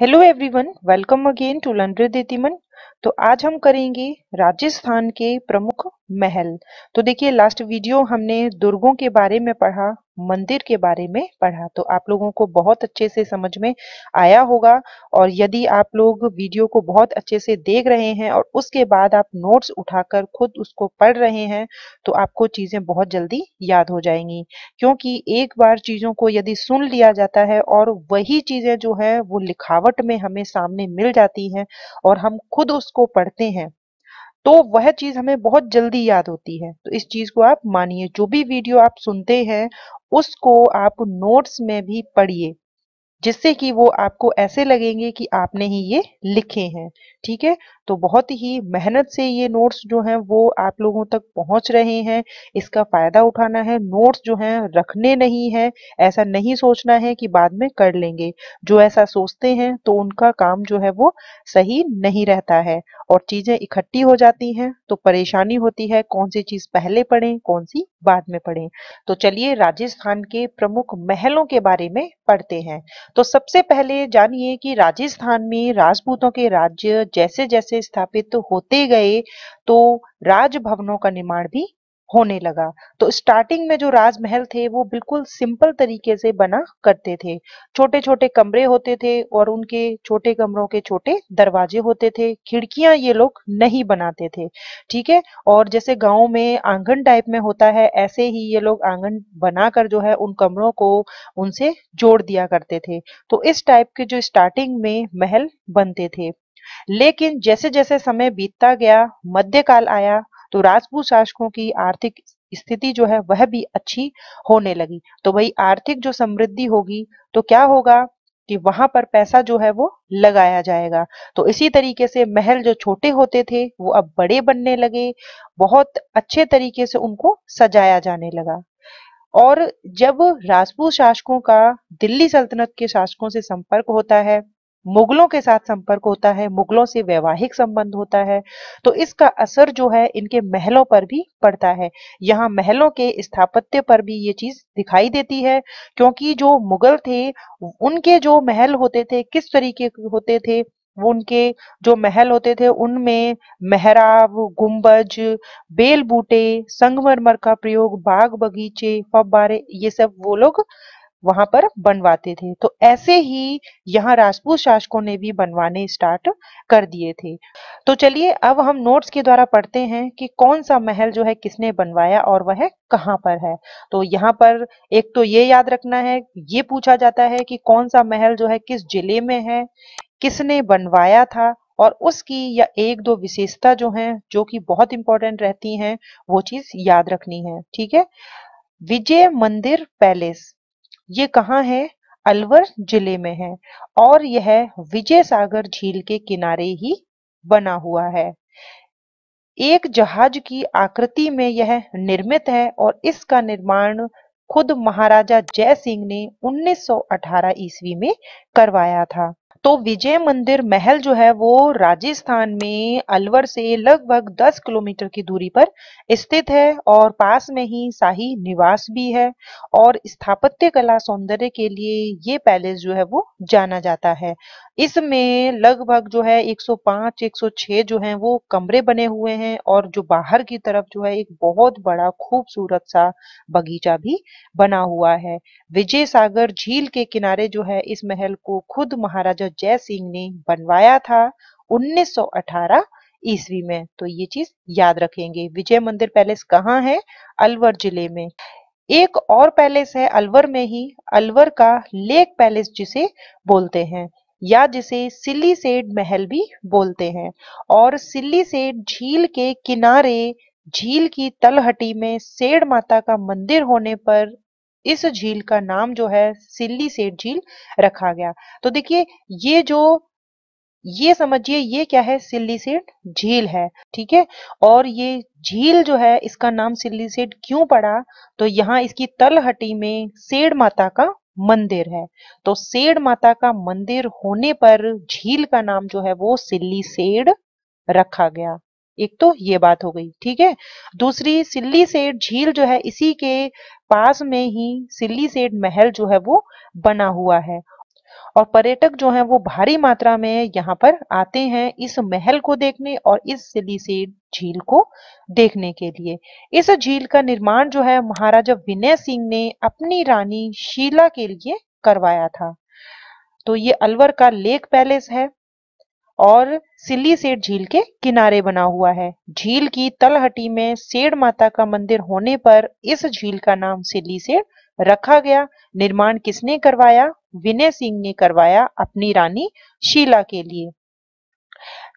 Hello everyone, welcome again to Lundra Detiman तो आज हम करेंगे राजस्थान के प्रमुख महल तो देखिए लास्ट वीडियो हमने दुर्गों के बारे में पढ़ा मंदिर के बारे में पढ़ा तो आप लोगों को बहुत अच्छे से समझ में आया होगा और यदि आप लोग वीडियो को बहुत अच्छे से देख रहे हैं और उसके बाद आप नोट्स उठाकर खुद उसको पढ़ रहे हैं तो आपको चीज़ें बहुत जल्दी याद हो जाएंगी क्योंकि एक बार चीज़ों को यदि सुन लिया जाता है और वही चीज़ें जो है वो लिखावट में हमें सामने मिल जाती है और हम खुद खुद उसको पढ़ते हैं तो वह चीज हमें बहुत जल्दी याद होती है तो इस चीज को आप मानिए जो भी वीडियो आप सुनते हैं उसको आप नोट्स में भी पढ़िए जिससे कि वो आपको ऐसे लगेंगे कि आपने ही ये लिखे हैं ठीक है तो बहुत ही मेहनत से ये नोट्स जो हैं वो आप लोगों तक पहुंच रहे हैं इसका फ़ायदा उठाना है नोट्स जो हैं रखने नहीं है ऐसा नहीं सोचना है कि बाद में कर लेंगे जो ऐसा सोचते हैं तो उनका काम जो है वो सही नहीं रहता है और चीज़ें इकट्ठी हो जाती हैं तो परेशानी होती है कौन सी चीज़ पहले पढ़े कौन सी बाद में पढ़े तो चलिए राजस्थान के प्रमुख महलों के बारे में पढ़ते हैं तो सबसे पहले जानिए कि राजस्थान में राजपूतों के राज्य जैसे जैसे से स्थापित तो होते गए तो राजभवनों का निर्माण भी होने लगा तो स्टार्टिंग में जो राजमहल थे वो बिल्कुल सिंपल तरीके से बना करते थे छोटे छोटे कमरे होते थे और उनके छोटे कमरों के छोटे दरवाजे होते थे खिड़कियां ये लोग नहीं बनाते थे ठीक है और जैसे गाँव में आंगन टाइप में होता है ऐसे ही ये लोग आंगन बनाकर जो है उन कमरों को उनसे जोड़ दिया करते थे तो इस टाइप के जो स्टार्टिंग में महल बनते थे लेकिन जैसे जैसे समय बीतता गया मध्यकाल आया तो राजपूत शासकों की आर्थिक स्थिति जो है वह भी अच्छी होने लगी तो भाई आर्थिक जो समृद्धि होगी तो क्या होगा कि वहां पर पैसा जो है वो लगाया जाएगा तो इसी तरीके से महल जो छोटे होते थे वो अब बड़े बनने लगे बहुत अच्छे तरीके से उनको सजाया जाने लगा और जब राजपूत शासकों का दिल्ली सल्तनत के शासकों से संपर्क होता है मुगलों के साथ संपर्क होता है मुगलों से वैवाहिक संबंध होता है तो इसका असर जो है इनके महलों पर भी पड़ता है यहाँ महलों के स्थापत्य पर भी ये चीज दिखाई देती है क्योंकि जो मुगल थे उनके जो महल होते थे किस तरीके के होते थे वो उनके जो महल होते थे उनमें मेहराब गुंबज बेल बूटे संगमरमर का प्रयोग बाग बगीचे फब्बारे ये सब वो लोग वहां पर बनवाते थे तो ऐसे ही यहाँ राजपूत शासकों ने भी बनवाने स्टार्ट कर दिए थे तो चलिए अब हम नोट्स के द्वारा पढ़ते हैं कि कौन सा महल जो है किसने बनवाया और वह कहाँ पर है तो यहाँ पर एक तो ये याद रखना है ये पूछा जाता है कि कौन सा महल जो है किस जिले में है किसने बनवाया था और उसकी या एक दो विशेषता जो है जो कि बहुत इंपॉर्टेंट रहती हैं वो चीज याद रखनी है ठीक है विजय मंदिर पैलेस ये कहाँ है अलवर जिले में है और यह विजय सागर झील के किनारे ही बना हुआ है एक जहाज की आकृति में यह निर्मित है और इसका निर्माण खुद महाराजा जय सिंह ने 1918 ईस्वी में करवाया था तो विजय मंदिर महल जो है वो राजस्थान में अलवर से लगभग 10 किलोमीटर की दूरी पर स्थित है और पास में ही शाही निवास भी है और स्थापत्य कला सौंदर्य के लिए ये पैलेस जो है वो जाना जाता है इसमें लगभग जो है 105 106 जो है वो कमरे बने हुए हैं और जो बाहर की तरफ जो है एक बहुत बड़ा खूबसूरत सा बगीचा भी बना हुआ है विजय सागर झील के किनारे जो है इस महल को खुद महाराजा जय सिंह ने बनवाया था 1918 ईस्वी में तो ये चीज याद रखेंगे विजय मंदिर पैलेस कहाँ है अलवर जिले में एक और पैलेस है अलवर में ही अलवर का लेक पैलेस जिसे बोलते हैं या जिसे सिल्ली सेड महल भी बोलते हैं और सिल्ली सेड झील के किनारे झील की तलहटी में सेड माता का मंदिर होने पर इस झील का नाम जो है सिल्ली सेठ झील रखा गया तो देखिए ये जो ये समझिए ये क्या है सिल्ली सेठ झील है ठीक है और ये झील जो है इसका नाम सिल्ली सेठ क्यों पड़ा तो यहाँ इसकी तलहटी में सेठ माता का मंदिर है तो सेठ माता का मंदिर होने पर झील का नाम जो है वो सिल्ली सेड रखा गया एक तो ये बात हो गई ठीक है दूसरी सिल्ली सेठ झील जो है इसी के पास में ही सिल्ली सेठ महल जो है वो बना हुआ है और पर्यटक जो है वो भारी मात्रा में यहाँ पर आते हैं इस महल को देखने और इस सिली से झील को देखने के लिए इस झील का निर्माण जो है महाराजा विनय सिंह ने अपनी रानी शीला के लिए करवाया था तो ये अलवर का लेक पैलेस है और सिल्ली सेठ झील के किनारे बना हुआ है झील की तलहटी में सेठ माता का मंदिर होने पर इस झील का नाम सिल्ली सेठ रखा गया निर्माण किसने करवाया विनय सिंह ने करवाया अपनी रानी शीला के लिए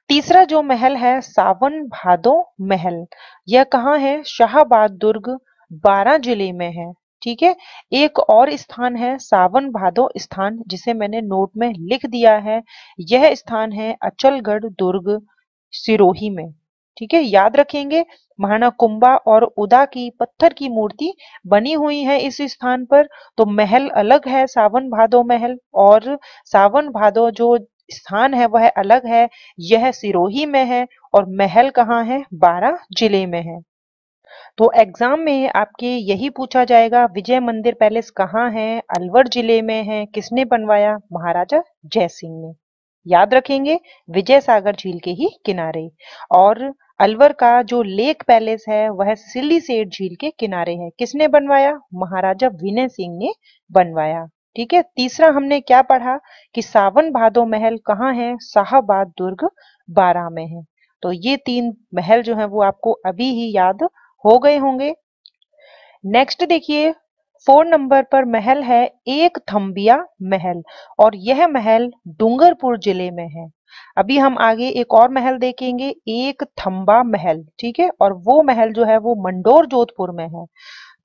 तीसरा जो महल है सावन भादो महल यह कहाँ है शाहबाद दुर्ग बारह जिले में है ठीक है एक और स्थान है सावन भादो स्थान जिसे मैंने नोट में लिख दिया है यह स्थान है अचलगढ़ दुर्ग सिरोही में ठीक है याद रखेंगे महाराणा कुंभा और उदा की पत्थर की मूर्ति बनी हुई है इस स्थान पर तो महल अलग है सावन भादो महल और सावन भादो जो स्थान है वह अलग है यह सिरोही में है और महल कहाँ है बारह जिले में है तो एग्जाम में आपके यही पूछा जाएगा विजय मंदिर पैलेस कहाँ है अलवर जिले में है किसने बनवाया महाराजा जय सिंह ने याद रखेंगे विजय सागर झील के ही किनारे और अलवर का जो लेक पैलेस है वह सिल्ली सेठ झील के किनारे है किसने बनवाया महाराजा विनय सिंह ने बनवाया ठीक है तीसरा हमने क्या पढ़ा कि सावन भादो महल कहाँ है शाहबाद दुर्ग बारह में है तो ये तीन महल जो है वो आपको अभी ही याद हो गए होंगे नेक्स्ट देखिए फोर नंबर पर महल है एक थम्बिया महल और यह महल डूंगरपुर जिले में है अभी हम आगे एक और महल देखेंगे एक थम्बा महल ठीक है और वो महल जो है वो मंडोर जोधपुर में है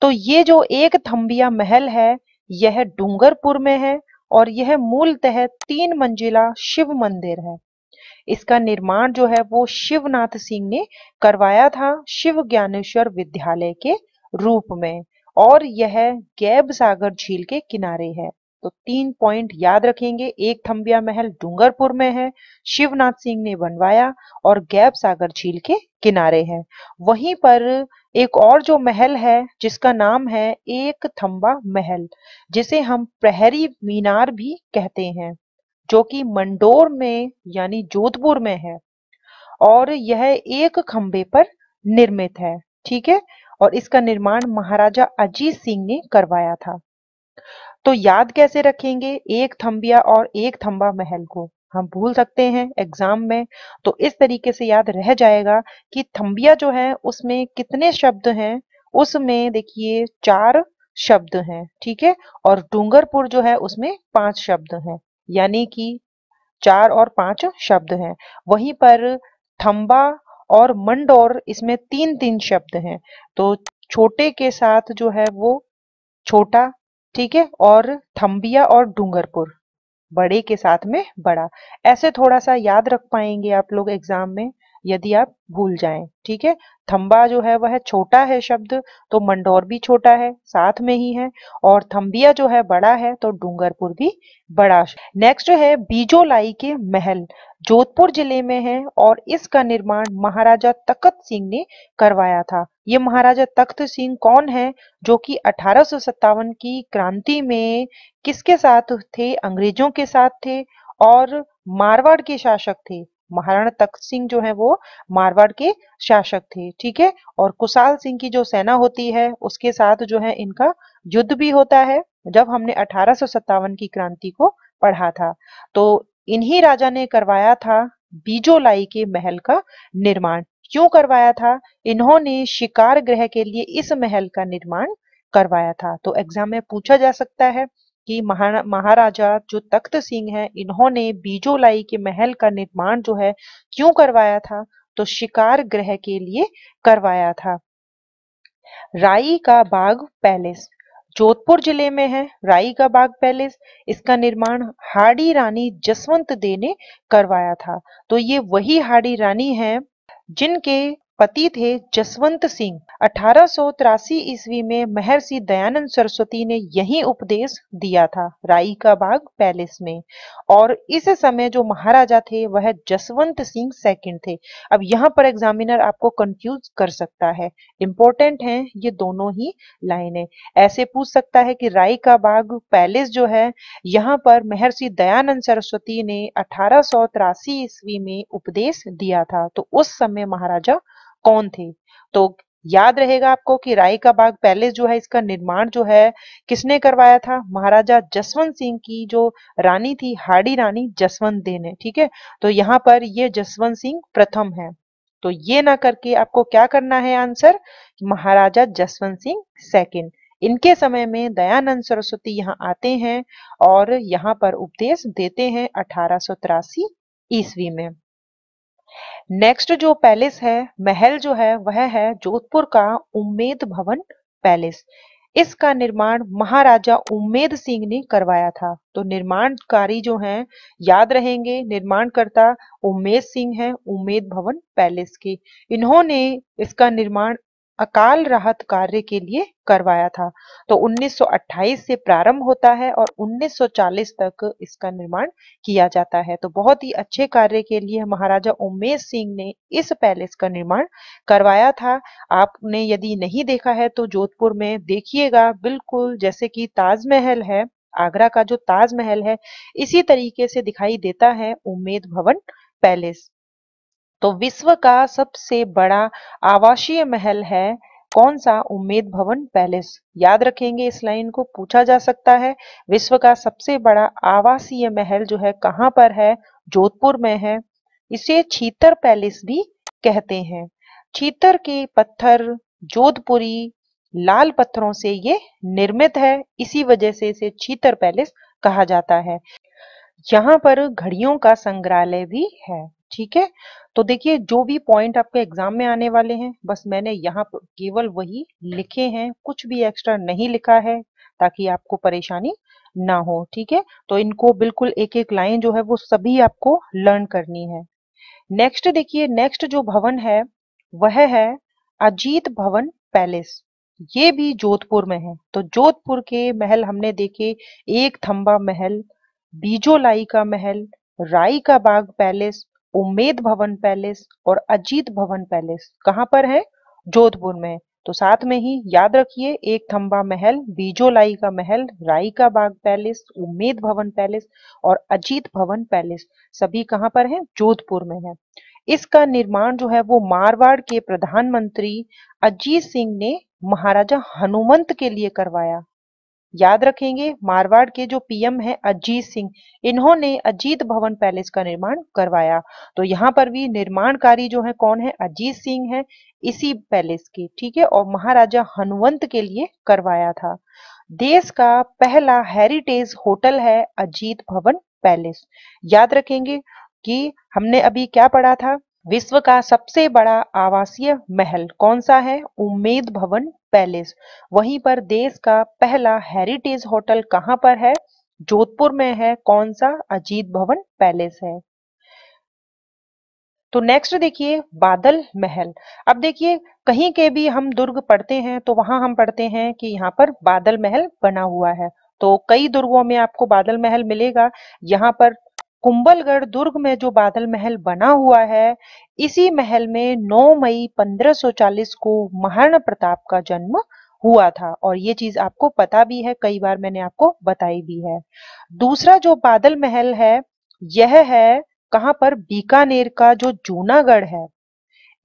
तो ये जो एक थम्बिया महल है यह डूंगरपुर में है और यह मूलतः तीन मंजिला शिव मंदिर है इसका निर्माण जो है वो शिवनाथ सिंह ने करवाया था शिव ज्ञानेश्वर विद्यालय के रूप में और यह गैब सागर झील के किनारे है तो तीन पॉइंट याद रखेंगे एक थम्बिया महल डूंगरपुर में है शिवनाथ सिंह ने बनवाया और गैब सागर झील के किनारे है वहीं पर एक और जो महल है जिसका नाम है एक थम्बा महल जिसे हम प्रहरी मीनार भी कहते हैं जो कि मंडोर में यानी जोधपुर में है और यह एक खंबे पर निर्मित है ठीक है और इसका निर्माण महाराजा अजीत सिंह ने करवाया था तो याद कैसे रखेंगे एक थम्बिया और एक थम्बा महल को हम भूल सकते हैं एग्जाम में तो इस तरीके से याद रह जाएगा कि थम्बिया जो है उसमें कितने शब्द हैं उसमें देखिए चार शब्द हैं ठीक है और डूंगरपुर जो है उसमें पांच शब्द हैं यानी कि चार और पांच शब्द हैं वहीं पर थम्बा और मंडोर इसमें तीन तीन शब्द हैं तो छोटे के साथ जो है वो छोटा ठीक है और थम्बिया और डूंगरपुर बड़े के साथ में बड़ा ऐसे थोड़ा सा याद रख पाएंगे आप लोग एग्जाम में यदि आप भूल जाएं ठीक है थम्बा जो है वह छोटा है शब्द तो मंडौर भी छोटा है साथ में ही है और थम्बिया जो है बड़ा है तो डूंगरपुर भी बड़ा नेक्स्ट है बीजोलाई के महल जोधपुर जिले में है और इसका निर्माण महाराजा तखत सिंह ने करवाया था ये महाराजा तख्त सिंह कौन है जो कि अठारह की क्रांति में किसके साथ थे अंग्रेजों के साथ थे और मारवाड़ के शासक थे महाराणा तख्त सिंह जो है वो मारवाड़ के शासक थे ठीक है और कुशाल सिंह की जो सेना होती है उसके साथ जो है इनका युद्ध भी होता है जब हमने अठारह की क्रांति को पढ़ा था तो इन्हीं राजा ने करवाया था बीजोलाई के महल का निर्माण क्यों करवाया था इन्होंने शिकार ग्रह के लिए इस महल का निर्माण करवाया था तो एग्जाम में पूछा जा सकता है कि महारा, महाराजा जो तख्त सिंह हैं इन्होंने बीजोलाई के महल का निर्माण जो है क्यों करवाया था तो शिकार ग्रह के लिए करवाया था राई का बाग पैलेस जोधपुर जिले में है राई का बाग पैलेस इसका निर्माण हाड़ी रानी जसवंत दे ने करवाया था तो ये वही हाड़ी रानी है जिनके पति थे जसवंत सिंह अठारह ईस्वी में महर्षि दयानंद सरस्वती ने यही उपदेश दिया था राई का बाग पैलेस में और इस समय जो महाराजा थे वह जसवंत सिंह सेकंड थे अब यहाँ पर एग्जामिनर आपको कंफ्यूज कर सकता है इम्पोर्टेंट है ये दोनों ही लाइनें ऐसे पूछ सकता है कि राई का बाग पैलेस जो है यहाँ पर महर्षि दयानंद सरस्वती ने अठारह ईस्वी में उपदेश दिया था तो उस समय महाराजा कौन थे तो याद रहेगा आपको कि राय का बाग पैलेस जो है इसका निर्माण जो है किसने करवाया था महाराजा जसवंत सिंह की जो रानी थी हाड़ी रानी जसवंत दे ने ठीक है तो यहाँ पर ये जसवंत सिंह प्रथम है तो ये ना करके आपको क्या करना है आंसर महाराजा जसवंत सिंह सेकंड इनके समय में दयानंद सरस्वती यहाँ आते हैं और यहाँ पर उपदेश देते हैं अठारह ईस्वी में नेक्स्ट जो पैलेस है महल जो है वह है जोधपुर का उम्मेद भवन पैलेस इसका निर्माण महाराजा उम्मेद सिंह ने करवाया था तो निर्माणकारी जो हैं याद रहेंगे निर्माणकर्ता उम्मेद सिंह हैं उम्मेद भवन पैलेस के इन्होंने इसका निर्माण अकाल राहत कार्य के लिए करवाया था तो 1928 से प्रारंभ होता है और 1940 तक इसका निर्माण किया जाता है तो बहुत ही अच्छे कार्य के लिए महाराजा उमेश सिंह ने इस पैलेस का निर्माण करवाया था आपने यदि नहीं देखा है तो जोधपुर में देखिएगा बिल्कुल जैसे कि ताजमहल है आगरा का जो ताजमहल है इसी तरीके से दिखाई देता है उम्मेद भवन पैलेस तो विश्व का सबसे बड़ा आवासीय महल है कौन सा उम्मेद भवन पैलेस याद रखेंगे इस लाइन को पूछा जा सकता है विश्व का सबसे बड़ा आवासीय महल जो है कहाँ पर है जोधपुर में है इसे छीतर पैलेस भी कहते हैं छीतर के पत्थर जोधपुरी लाल पत्थरों से ये निर्मित है इसी वजह से इसे छीतर पैलेस कहा जाता है यहाँ पर घड़ियों का संग्रहालय भी है ठीक है तो देखिए जो भी पॉइंट आपके एग्जाम में आने वाले हैं बस मैंने यहाँ केवल वही लिखे हैं कुछ भी एक्स्ट्रा नहीं लिखा है ताकि आपको परेशानी ना हो ठीक है तो इनको बिल्कुल एक एक लाइन जो है वो सभी आपको लर्न करनी है नेक्स्ट देखिए नेक्स्ट जो भवन है वह है अजीत भवन पैलेस ये भी जोधपुर में है तो जोधपुर के महल हमने देखे एक थम्बा महल बीजोलाई का महल राई का बाग पैलेस उम्मेद भवन पैलेस और अजीत भवन पैलेस कहाँ पर है जोधपुर में तो साथ में ही याद रखिए एक थम्बा महल बीजोलाई का महल राई का बाग पैलेस उम्मेद भवन पैलेस और अजीत भवन पैलेस सभी कहाँ पर है जोधपुर में है इसका निर्माण जो है वो मारवाड़ के प्रधानमंत्री अजीत सिंह ने महाराजा हनुमंत के लिए करवाया याद रखेंगे मारवाड़ के जो पीएम हैं अजीत सिंह इन्होंने अजीत भवन पैलेस का निर्माण करवाया तो यहाँ पर भी निर्माणकारी जो है कौन है अजीत सिंह है इसी पैलेस के ठीक है और महाराजा हनुवंत के लिए करवाया था देश का पहला हेरिटेज होटल है अजीत भवन पैलेस याद रखेंगे कि हमने अभी क्या पढ़ा था विश्व का सबसे बड़ा आवासीय महल कौन सा है उम्मेद भवन पैलेस वहीं पर देश का पहला हेरिटेज होटल कहां पर है जोधपुर में है कौन सा अजीत भवन पैलेस है तो नेक्स्ट देखिए बादल महल अब देखिए कहीं के भी हम दुर्ग पढ़ते हैं तो वहां हम पढ़ते हैं कि यहाँ पर बादल महल बना हुआ है तो कई दुर्गों में आपको बादल महल मिलेगा यहाँ पर कुंबलगढ़ दुर्ग में जो बादल महल बना हुआ है इसी महल में 9 मई 1540 को महाराणा प्रताप का जन्म हुआ था और ये चीज आपको पता भी है कई बार मैंने आपको बताई भी है दूसरा जो बादल महल है यह है कहां पर बीकानेर का जो जूनागढ़ है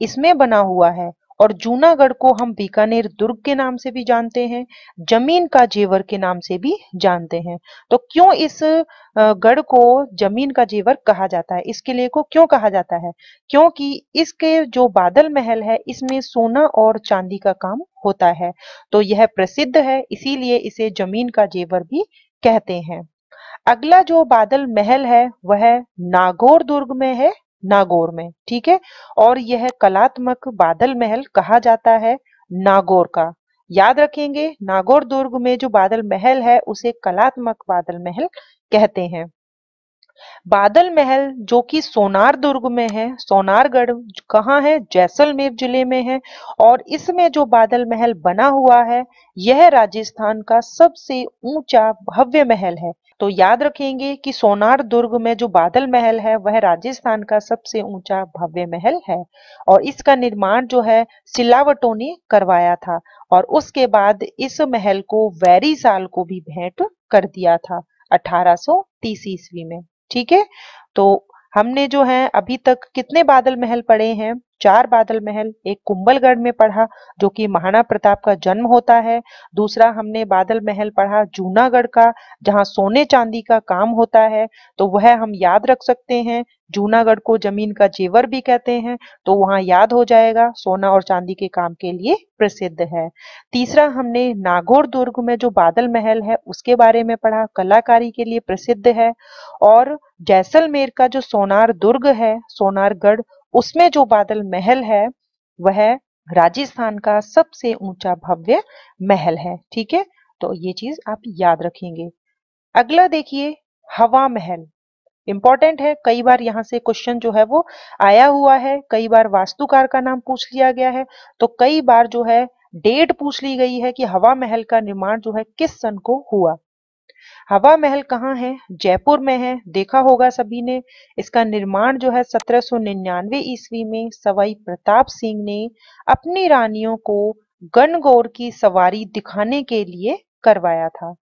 इसमें बना हुआ है और जूनागढ़ को हम बीकानेर दुर्ग के नाम से भी जानते हैं जमीन का जेवर के नाम से भी जानते हैं तो क्यों इस गढ़ को जमीन का जेवर कहा जाता है इस किले को क्यों कहा जाता है क्योंकि इसके जो बादल महल है इसमें सोना और चांदी का काम होता है तो यह प्रसिद्ध है इसीलिए इसे जमीन का जेवर भी कहते हैं अगला जो बादल महल है वह नागौर दुर्ग में है नागौर में ठीक है और यह कलात्मक बादल महल कहा जाता है नागौर का याद रखेंगे नागौर दुर्ग में जो बादल महल है उसे कलात्मक बादल महल कहते हैं बादल महल जो कि सोनार दुर्ग में है सोनारगढ़ कहाँ है जैसलमेर जिले में है और इसमें जो बादल महल बना हुआ है यह राजस्थान का सबसे ऊंचा भव्य महल है तो याद रखेंगे कि सोनार दुर्ग में जो बादल महल है वह राजस्थान का सबसे ऊंचा भव्य महल है और इसका निर्माण जो है सिलावटों ने करवाया था और उसके बाद इस महल को वैरी साल को भी भेंट कर दिया था अठारह तीस ईस्वी में ठीक है तो हमने जो है अभी तक कितने बादल महल पड़े हैं चार बादल महल एक कुंबलगढ़ में पढ़ा जो कि महाराणा प्रताप का जन्म होता है दूसरा हमने बादल महल पढ़ा जूनागढ़ का जहाँ सोने चांदी का काम होता है तो वह हम याद रख सकते हैं जूनागढ़ को जमीन का जेवर भी कहते हैं तो वहाँ याद हो जाएगा सोना और चांदी के काम के लिए प्रसिद्ध है तीसरा हमने नागौर दुर्ग में जो बादल महल है उसके बारे में पढ़ा कलाकारी के लिए प्रसिद्ध है और जैसलमेर का जो सोनार दुर्ग है सोनारगढ़ उसमें जो बादल महल है वह राजस्थान का सबसे ऊंचा भव्य महल है ठीक है तो ये चीज आप याद रखेंगे अगला देखिए हवा महल इंपॉर्टेंट है कई बार यहाँ से क्वेश्चन जो है वो आया हुआ है कई बार वास्तुकार का नाम पूछ लिया गया है तो कई बार जो है डेट पूछ ली गई है कि हवा महल का निर्माण जो है किस सन को हुआ हवा महल कहाँ है जयपुर में है देखा होगा सभी ने इसका निर्माण जो है 1799 ईस्वी में सवाई प्रताप सिंह ने अपनी रानियों को गणगौर की सवारी दिखाने के लिए करवाया था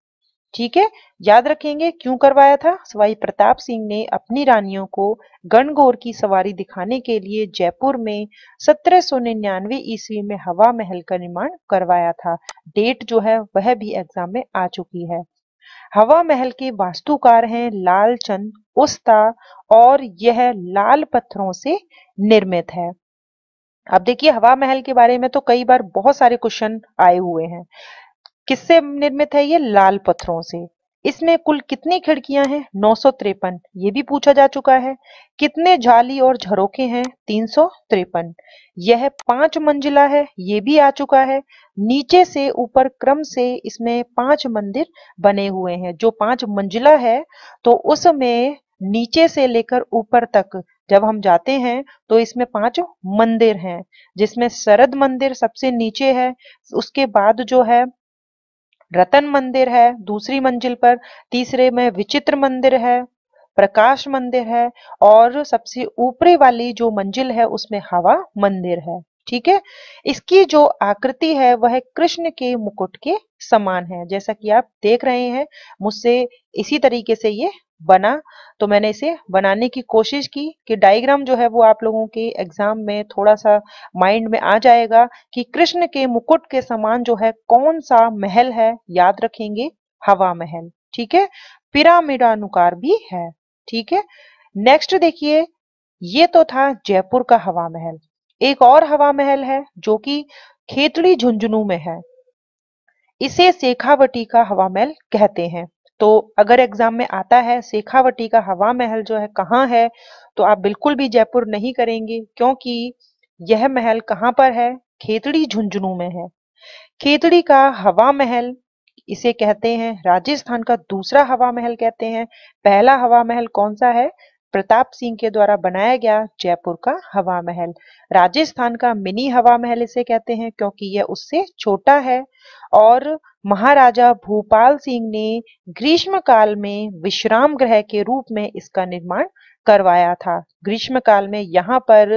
ठीक है याद रखेंगे क्यों करवाया था सवाई प्रताप सिंह ने अपनी रानियों को गणगौर की सवारी दिखाने के लिए जयपुर में 1799 ईस्वी में हवा महल का निर्माण करवाया था डेट जो है वह भी एग्जाम में आ चुकी है हवा महल के वास्तुकार हैं लाल चंद उस्ता और यह लाल पत्थरों से निर्मित है अब देखिए हवा महल के बारे में तो कई बार बहुत सारे क्वेश्चन आए हुए हैं किससे निर्मित है ये लाल पत्थरों से इसमें कुल कितनी खिड़कियां हैं नौ सौ तिरपन ये भी पूछा जा चुका है कितने जाली और झरोखे हैं तीन सौ तिरपन यह पांच मंजिला है ये भी आ चुका है नीचे से ऊपर क्रम से इसमें पांच मंदिर बने हुए हैं जो पांच मंजिला है तो उसमें नीचे से लेकर ऊपर तक जब हम जाते हैं तो इसमें पांच मंदिर हैं जिसमें शरद मंदिर सबसे नीचे है उसके बाद जो है रतन मंदिर है दूसरी मंजिल पर तीसरे में विचित्र मंदिर है प्रकाश मंदिर है और सबसे ऊपरी वाली जो मंजिल है उसमें हवा मंदिर है ठीक है इसकी जो आकृति है वह कृष्ण के मुकुट के समान है जैसा कि आप देख रहे हैं मुझसे इसी तरीके से ये बना तो मैंने इसे बनाने की कोशिश की कि डायग्राम जो है वो आप लोगों के एग्जाम में थोड़ा सा माइंड में आ जाएगा कि कृष्ण के मुकुट के समान जो है कौन सा महल है याद रखेंगे हवा महल ठीक है पिरामिडानुकार भी है ठीक है नेक्स्ट देखिए ये तो था जयपुर का हवा महल एक और हवा महल है जो कि खेतड़ी झुंझुनू में है इसे शेखावटी का हवा महल कहते हैं तो अगर एग्जाम में आता है शेखावटी का हवा महल जो है कहाँ है तो आप बिल्कुल भी जयपुर नहीं करेंगे क्योंकि यह महल कहाँ पर है खेतड़ी झुंझुनू में है खेतड़ी का हवा महल इसे कहते हैं राजस्थान का दूसरा हवा महल कहते हैं पहला हवा महल कौन सा है प्रताप सिंह के द्वारा बनाया गया जयपुर का हवा महल राजस्थान का मिनी हवा महल इसे कहते हैं क्योंकि यह उससे छोटा है और महाराजा भूपाल सिंह ने ग्रीष्म काल में विश्राम ग्रह के रूप में इसका निर्माण करवाया था ग्रीष्म काल में यहाँ पर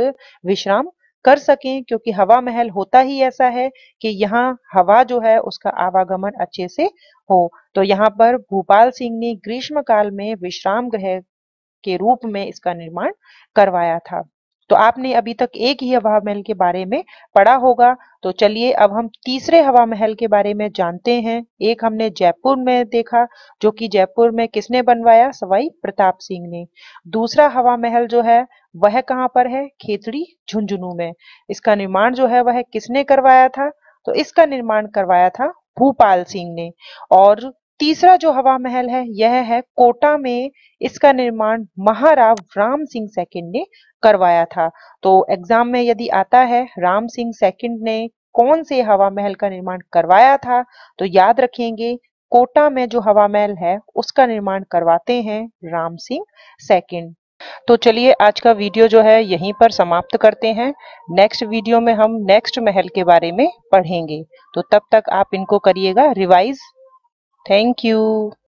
विश्राम कर सकें क्योंकि हवा महल होता ही ऐसा है कि यहाँ हवा जो है उसका आवागमन अच्छे से हो तो यहाँ पर भूपाल सिंह ने ग्रीष्म काल में विश्राम ग्रह के रूप में इसका निर्माण करवाया था तो आपने अभी तक एक ही हवा महल के बारे में पढ़ा होगा तो चलिए अब हम तीसरे हवा महल के बारे में जानते हैं एक हमने जयपुर में देखा जो कि जयपुर में किसने बनवाया सवाई प्रताप सिंह ने दूसरा हवा महल जो है वह कहाँ पर है खेतड़ी झुंझुनू में इसका निर्माण जो है वह किसने करवाया था तो इसका निर्माण करवाया था भूपाल सिंह ने और तीसरा जो हवा महल है यह है कोटा में इसका निर्माण महाराव राम सिंह सेकंड ने करवाया था तो एग्जाम में यदि आता है राम सिंह सेकंड ने कौन से हवा महल का निर्माण करवाया था तो याद रखेंगे कोटा में जो हवा महल है उसका निर्माण करवाते हैं राम सिंह सेकंड तो चलिए आज का वीडियो जो है यहीं पर समाप्त करते हैं नेक्स्ट वीडियो में हम नेक्स्ट महल के बारे में पढ़ेंगे तो तब तक आप इनको करिएगा रिवाइज thank you